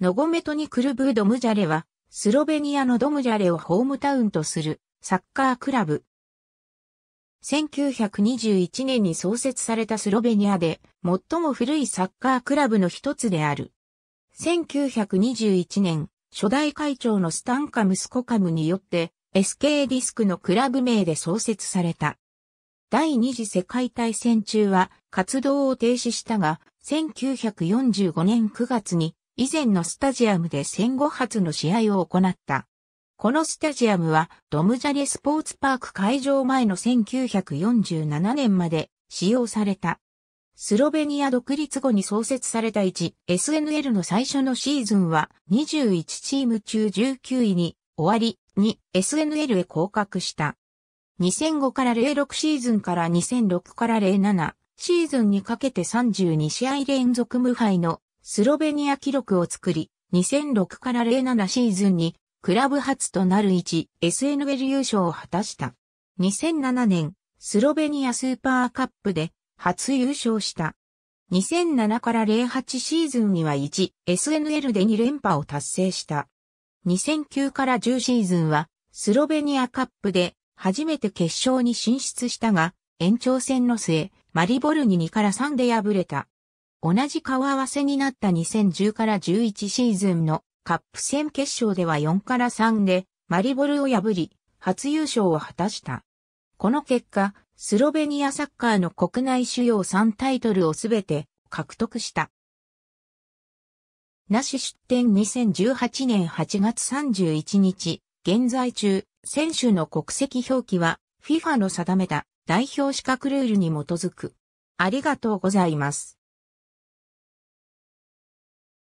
ノゴメトニクルブードムジャレは、スロベニアのドムジャレをホームタウンとするサッカークラブ。1921年に創設されたスロベニアで最も古いサッカークラブの一つである。1921年、初代会長のスタンカムスコカムによって SK ディスクのクラブ名で創設された。第二次世界大戦中は活動を停止したが、1945年9月に以前のスタジアムで戦後初の試合を行った。このスタジアムはドムジャレスポーツパーク会場前の1947年まで使用された。スロベニア独立後に創設された 1SNL の最初のシーズンは21チーム中19位に終わり 2SNL へ降格した。2005から06シーズンから2006から07シーズンにかけて32試合連続無敗のスロベニア記録を作り、2006から07シーズンにクラブ初となる 1SNL 優勝を果たした。2007年、スロベニアスーパーカップで初優勝した。2007から08シーズンには 1SNL で2連覇を達成した。2009から10シーズンはスロベニアカップで初めて決勝に進出したが、延長戦の末、マリボルに2から3で敗れた。同じ顔合わせになった2010から11シーズンのカップ戦決勝では4から3でマリボルを破り、初優勝を果たした。この結果、スロベニアサッカーの国内主要3タイトルをすべて獲得した。なし出展2018年8月31日、現在中、選手の国籍表記は FIFA の定めた代表資格ルールに基づく。ありがとうございます。